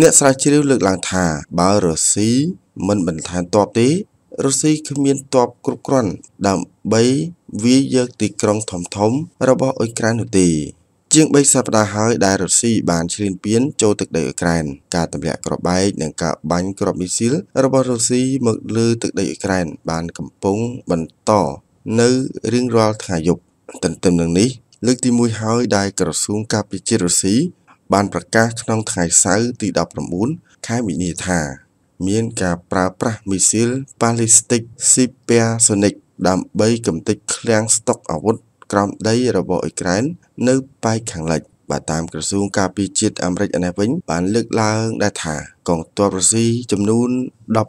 អ្នកស្រាវជ្រាវលើកឡើងថាបើរុស្ស៊ីមិនបន្ថែមទ័ពទេរុស្ស៊ីគ្មានទ័ពគ្រប់គ្រាន់ដើម្បីវាយយកទីក្រុងធំធំរបស់អ៊ុយក្រែននោះទេជាង3សប្តាហ៍ហើយដែលរុស្ស៊ីបានឈ្លានពានចូលទឹកដីអ៊ុយក្រែនការទម្លាក់គ្រាប់បែកនិងការបាញ់គ្រាប់មីស៊ីល របស់រុស្ស៊ីមកលើទឹកដីអ៊ុយក្រែនបានកំពុងបន្តនៅរៀងរាល់ថ្ងៃយប់ទន្ទឹមនឹងនេះ លើកទី1ហើយដែលក្រសួងការពារជាតិរុស្ស៊ីបានប្រកាសក្នុងថ្ងៃសៅរ៍ទី19ខែមីនាថាមានការប្រើប្រាស់មីស៊ីលប៉ាឡេស្ទិក Supersonic ដើម្បីកំទេចឃ្លាំងស្តុកអាវុធក្រោមដីរបស់អ៊ុយក្រែននៅប៉ែកខាងលិចបាទតាមក្រសួងការពារជាតិអាមេរិកឯនេះវិញបានលើកឡើងដែរថា កងទ័ពរុស្ស៊ីចំនួន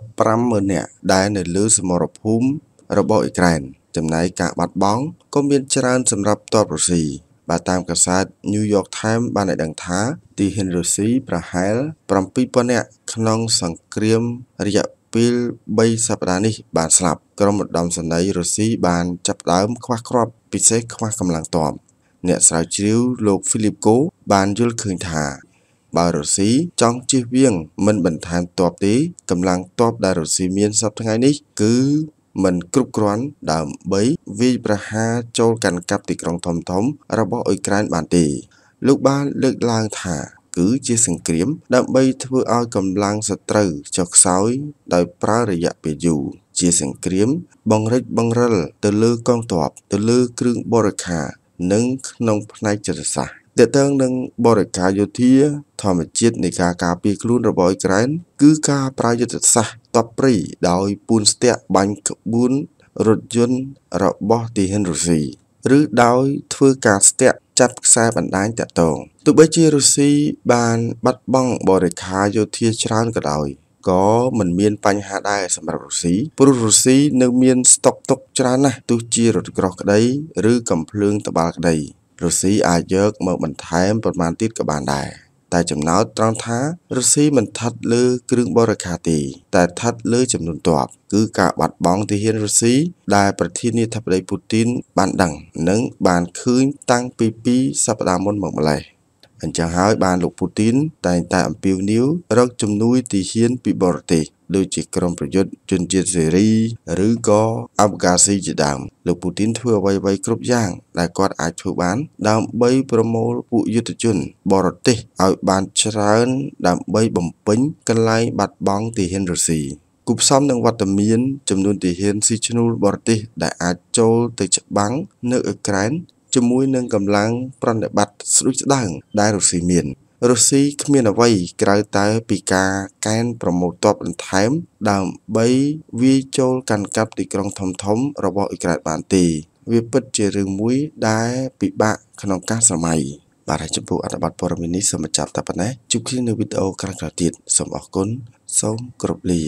150000នាក់ដែលនៅលើសមរភូមិរបស់អ៊ុយក្រែន ចំណែកការបាត់បង់ក៏មានច្រើនសម្រាប់ទ័ពរុស្ស៊ីបើតាមកាសែត New York Times បានឲ្យដឹងថាទីហ៊ិនរុស្ស៊ីប្រហែល7000នាក់ក្នុងសង្គ្រាមរយៈពេល3សប្តាហ៍នេះ បានស្លាប់ក្រុមឧត្តមសេនីយ៍រុស្ស៊ីបានចាប់ផ្ដើមខ្វះគ្រាប់ពិសេសខ្វះកម្លាំងទ័ពអ្នកស្រាវជ្រាវលោក Philip Ko បានយល់ឃើញថាបើរុស្ស៊ីចង់ជៀសវាងមិនបន្ថែមទ័ពទេកម្លាំងទ័ពដែលរុស្ស៊ីមានសប្តាហ៍ថ្ងៃនេះគឺមិនគ្រប់គ្រាន់ដើម្បីវាយប្រហារចូលកាន់កាប់ទីក្រុងធំៗរបស់អ៊ុយក្រែនបានទេលោកបានលើកឡើងថា គឺជាសង្គ្រាម ដើម្បីធ្វើឲ្យកម្លាំងសត្រូវចុះខ្សោយ ដោយប្រើរយៈពេលយូរជាសង្គ្រាម បង្រិចបង្រិលទៅលើកងទ័ពទៅលើគ្រឿងបរិខានិង ក្នុង ផ្នែកចិត្តសាស្ត្រតើតើងនឹងបរិការយោធា ធម្មជាតិនៃការការពារខ្លួនរបស់អ៊ុយក្រែនគឺការប្រើយុទ្ធសាស្ត្រកប់ព្រីដោយពូនស្ទាក់បាញ់ក្បួនរថយន្តរបស់ទាហានរុស្ស៊ីឬដោយ ធ្វើការស្ទាក់ចាប់ខ្សែបណ្ដាញតាក់ទងទោះបីជារុស្ស៊ីបាន បាត់បង់បរិខាយោធាច្រើនក៏ដោយ ក៏មិនមាន បញ្ហាដែរសម្រាប់រុស្ស៊ីព្រោះរុស្ស៊ីនៅមានស្តុកទុកច្រើនណាស់ទោះជារថក្រោះក្តីឬកំភ្លើង ត្បាល់ក្តីរុស្ស៊ីអាចយកមកបន្ថែម ប្រមាណទៀតក៏បានដែរតែចំណោទត្រង់ថារស៊ីមិនឋិតលើ គ្រឿងបរិការទេតែឋិតលើចំនួនទ័ពគឺការបាត់បង់ទាហានរុស្ស៊ីដែលប្រធានាធិបតីពូទីន បានដឹង និង បានឃើញតាំងពី2សប្តាហ៍មុនមកម្ល៉េះអញ្ចឹងហើយ បានលោកពូទីន តែងតែអំពាវនាវរកជំនួយទាហានពីបរទេសដូចជាក្រមប្រយុទ្ធជនជាតិសេរី ឬក៏អាប់ហ្គាស៊ីជាដើមលោកពូទីនធ្វើអ្វីៗគ្រប់យ៉ាងដែលគាត់អាចធ្វើបានដើម្បីប្រមូលពួកយុទ្ធជន បរទេសឲ្យបានច្រើន ដើម្បីបំពេញកន្លែងបាត់បង់ទីហ៊ានរុស្ស៊ីគូផ្សំនឹងវត្តមានចំនួនទីហ៊ានស៊ីឈ្នួលបរទេសដែល អាចចូលទៅច្បាំងនៅអ៊ុក្រែនជាមួយនឹងកម្លាំងប្រណិបត្តិស្ដួចស្ដាង ដែលរុស្ស៊ីមានរុស្ស៊ីគ្មានអ្វីក្រៅតែពីការកែនប្រមូលទ័ពបន្ថែមដើម្បីវាយចូលកាន់កាប់ទីក្រុងធំៗរបស់អ៊ុយក្រែនបានទេវាពិតជារឿងមួយដែលពិបាកក្នុងការសម័យបាទហើយចំពោះអត្ថបទព័ត៌មាននេះសូមបញ្ចប់តែប៉ុណ្ណេះជួបគ្នានៅវីដេអូក្រោយៗទៀតសូមអរគុណសូមគោរពលា